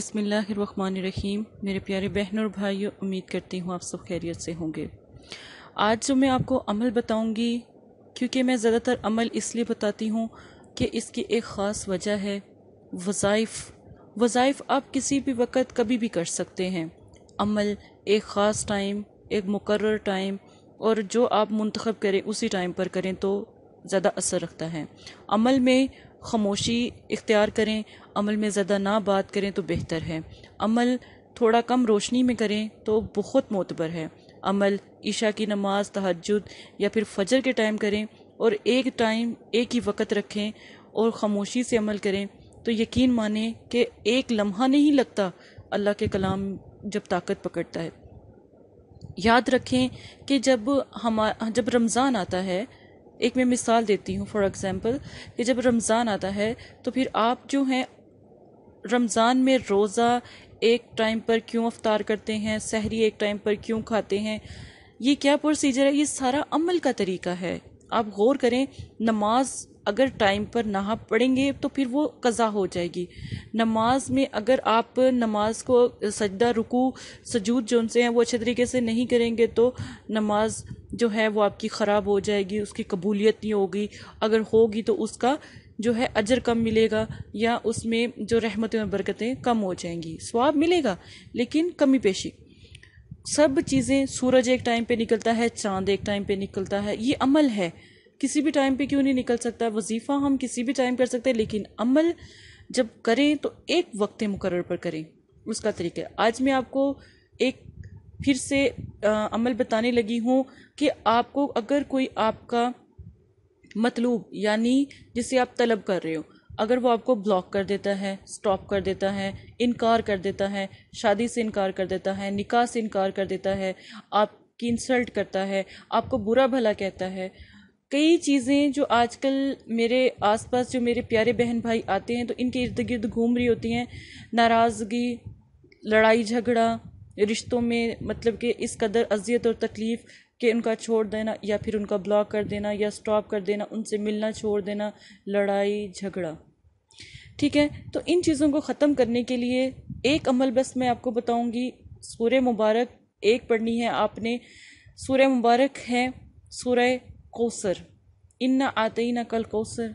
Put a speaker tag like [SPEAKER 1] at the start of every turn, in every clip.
[SPEAKER 1] बसमीम मेरे प्यारे बहनों और भाइयों उम्मीद करती हूँ आप सब खैरियत से होंगे आज जो मैं आपको अमल बताऊँगी क्योंकि मैं ज़्यादातर अमल इसलिए बताती हूँ कि इसकी एक ख़ास वजह है वज़ाइफ़ वज़ाइफ़ आप किसी भी वक़्त कभी भी कर सकते हैं अमल एक ख़ास टाइम एक मुकर टाइम और जो आप मंतखब करें उसी टाइम पर करें तो ज़्यादा असर रखता है अमल में खामोशी इख्तियार करें अमल में ज़्यादा ना बात करें तो बेहतर है अमल थोड़ा कम रोशनी में करें तो बहुत मोतबर है अमल ईशा की नमाज तहजद या फिर फजर के टाइम करें और एक टाइम एक ही वक्त रखें और ख़ामोशी से अमल करें तो यकीन माने कि एक लम्हा नहीं लगता अल्लाह के कलाम जब ताकत पकड़ता है याद रखें कि जब हम जब रमज़ान आता है एक मैं मिसाल देती हूँ फॉर एग्ज़ाम्पल कि जब रमज़ान आता है तो फिर आप जो हैं रमज़ान में रोज़ा एक टाइम पर क्यों अफ्तार करते हैं सहरी एक टाइम पर क्यों खाते हैं ये क्या प्रोसीजर है ये सारा अमल का तरीका है आप गौर करें नमाज अगर टाइम पर नहा पढ़ेंगे तो फिर वो कज़ा हो जाएगी नमाज में अगर आप नमाज को सजदा रुकू सजूद जो उनसे हैं वो अच्छे तरीके से नहीं करेंगे तो नमाज जो है वो आपकी ख़राब हो जाएगी उसकी कबूलियत नहीं होगी अगर होगी तो उसका जो है अजर कम मिलेगा या उसमें जो रहमतें और बरकतें कम हो जाएंगी स्वाब मिलेगा लेकिन कमी पेशी सब चीज़ें सूरज एक टाइम पे निकलता है चांद एक टाइम पे निकलता है ये अमल है किसी भी टाइम पे क्यों नहीं निकल सकता वजीफ़ा हम किसी भी टाइम कर सकते हैं लेकिन अमल जब करें तो एक वक्त मुकर पर करें उसका तरीका आज मैं आपको एक फिर से आ, अमल बताने लगी हूँ कि आपको अगर कोई आपका मतलूब यानी जिसे आप तलब कर रहे हो अगर वो आपको ब्लॉक कर देता है स्टॉप कर देता है इनकार कर देता है शादी से इनकार कर देता है निकाह से इनकार कर देता है आपकी इंसल्ट करता है आपको बुरा भला कहता है कई चीज़ें जो आजकल मेरे आसपास जो मेरे प्यारे बहन भाई आते हैं तो इनके इर्द गिर्द घूम रही होती हैं नाराज़गी लड़ाई झगड़ा रिश्तों में मतलब कि इस कदर अजियत और तकलीफ़ कि उनका छोड़ देना या फिर उनका ब्लॉक कर देना या स्टॉप कर देना उनसे मिलना छोड़ देना लड़ाई झगड़ा ठीक है तो इन चीज़ों को ख़त्म करने के लिए एक अमल बस मैं आपको बताऊंगी सूर्य मुबारक एक पढ़नी है आपने सूर्य मुबारक है सूर्य कौसर इन्ना आते ही ना कल कौसर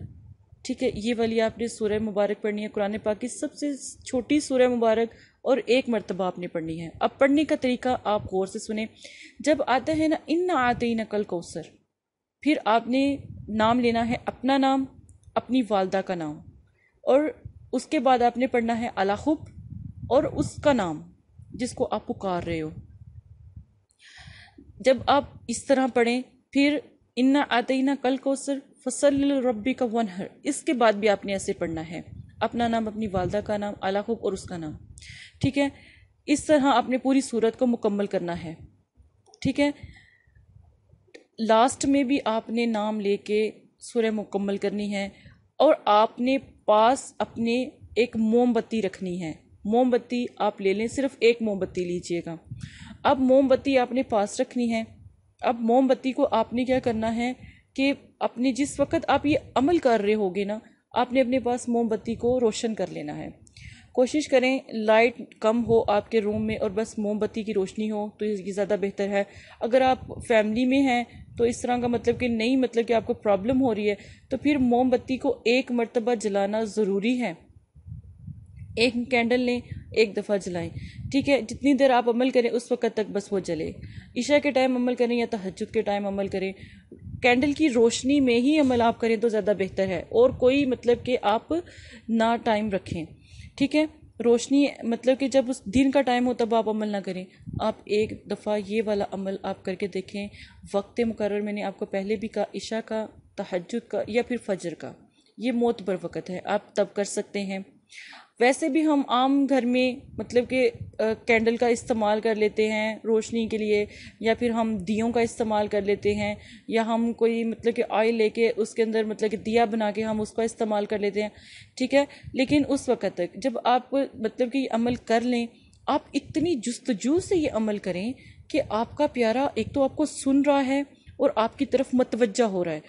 [SPEAKER 1] ठीक है ये वाली आपने सूर्य मुबारक पढ़नी है कुरान पाक की सबसे छोटी सूर्य मुबारक और एक मरतबा आपने पढ़नी है अब पढ़ने का तरीका आप गौर से सुने जब आता है ना इन्ना आते ही ना कल कौसर फिर आपने नाम लेना है अपना नाम अपनी वालदा का नाम और उसके बाद आपने पढ़ना है अलाखुब और उसका नाम जिसको आप पुकार रहे हो जब आप इस तरह पढ़ें फिर इन्ना आतना कल कौसर फसल रब्बी का वन हर इसके बाद भी आपने ऐसे पढ़ना है अपना नाम अपनी वालदा का नाम अलाखुब और उसका नाम ठीक है इस तरह आपने पूरी सूरत को मुकम्मल करना है ठीक है लास्ट में भी आपने नाम लेके सुरह मुकम्मल करनी है और आपने पास अपने एक मोमबत्ती रखनी है मोमबत्ती आप ले लें सिर्फ एक मोमबत्ती लीजिएगा अब मोमबत्ती आपने पास रखनी है अब मोमबत्ती को आपने क्या करना है कि अपने जिस वक्त आप ये अमल कर रहे होगे ना आपने अपने पास मोमबत्ती को रोशन कर लेना है कोशिश करें लाइट कम हो आपके रूम में और बस मोमबत्ती की रोशनी हो तो ये ज़्यादा बेहतर है अगर आप फैमिली में हैं तो इस तरह का मतलब कि नहीं मतलब कि आपको प्रॉब्लम हो रही है तो फिर मोमबत्ती को एक मरतबा जलाना ज़रूरी है एक कैंडल लें एक दफ़ा जलाएं ठीक है जितनी देर आप अमल करें उस वक्त तक बस वो जले ईशा के टाइम अमल करें या तहजद के टाइम अमल करें कैंडल की रोशनी में ही अमल आप करें तो ज़्यादा बेहतर है और कोई मतलब कि आप ना टाइम रखें ठीक है रोशनी मतलब कि जब उस दिन का टाइम हो तब आप अमल ना करें आप एक दफ़ा ये वाला अमल आप करके देखें वक्त मुकर मैंने आपको पहले भी कहा इशा का तहजद का या फिर फजर का ये मौत बर वक़्त है आप तब कर सकते हैं वैसे भी हम आम घर में मतलब कि कैंडल का इस्तेमाल कर लेते हैं रोशनी के लिए या फिर हम दियों का इस्तेमाल कर लेते हैं या हम कोई मतलब कि ऑयल लेके उसके अंदर मतलब कि दिया बना के हम उसका इस्तेमाल कर लेते हैं ठीक है लेकिन उस वक्त तक जब आप मतलब कि अमल कर लें आप इतनी जस्तजू से ये अमल करें कि आपका प्यारा एक तो आपको सुन रहा है और आपकी तरफ मतवजा हो रहा है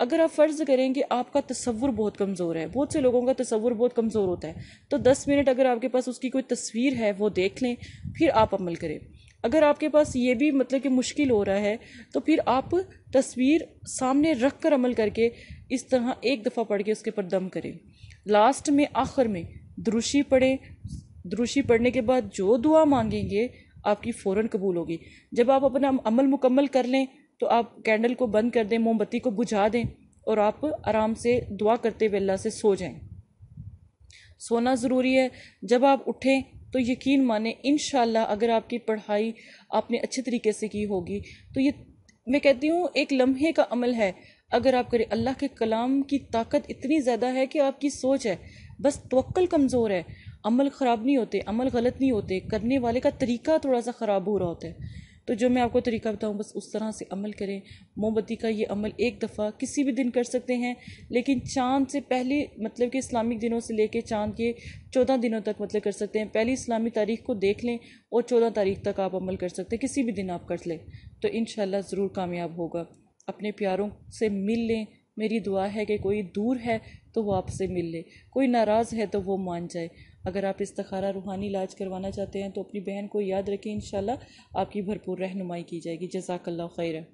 [SPEAKER 1] अगर आप फ़र्ज़ करें कि आपका तस्वुर बहुत कमज़ोर है बहुत से लोगों का तस्वुर बहुत कमज़ोर होता है तो दस मिनट अगर आपके पास उसकी कोई तस्वीर है वो देख लें फिर आप अमल करें अगर आपके पास ये भी मतलब कि मुश्किल हो रहा है तो फिर आप तस्वीर सामने रख कर अमल करके इस तरह एक दफ़ा पढ़ के उसके पर दम करें लास्ट में आखिर में द्रुशी पढ़ें द्रुशी पढ़ने के बाद जो दुआ मांगेंगे आपकी फ़ौर कबूल होगी जब आप अपना अमल मुकम्मल कर लें तो आप कैंडल को बंद कर दें मोमबत्ती को बुझा दें और आप आराम से दुआ करते हुए अल्लाह से सो जाएं सोना ज़रूरी है जब आप उठें तो यकीन माने इन अगर आपकी पढ़ाई आपने अच्छे तरीके से की होगी तो ये मैं कहती हूँ एक लम्हे का अमल है अगर आप करें अल्लाह के कलाम की ताकत इतनी ज़्यादा है कि आपकी सोच है बस तोल कमज़ोर है अमल ख़राब नहीं होते अमल गलत नहीं होते करने वाले का तरीका थोड़ा सा ख़राब हो रहा होता है तो जो मैं आपको तरीका बताऊँ बस उस तरह से अमल करें मोमबत्ती का ये अमल एक दफ़ा किसी भी दिन कर सकते हैं लेकिन चांद से पहले मतलब कि इस्लामिक दिनों से लेके चांद के चौदह दिनों तक मतलब कर सकते हैं पहली इस्लामी तारीख को देख लें और चौदह तारीख तक आप अमल कर सकते हैं किसी भी दिन आप कर लें तो इन ज़रूर कामयाब होगा अपने प्यारों से मिल लें मेरी दुआ है कि कोई दूर है तो वो आपसे मिल ले कोई नाराज़ है तो वो मान जाए अगर आप इस्तारा रूहानी इलाज करवाना चाहते हैं तो अपनी बहन को याद रखें इन आपकी भरपूर रहनुमाई की जाएगी जजाकल्ला खैर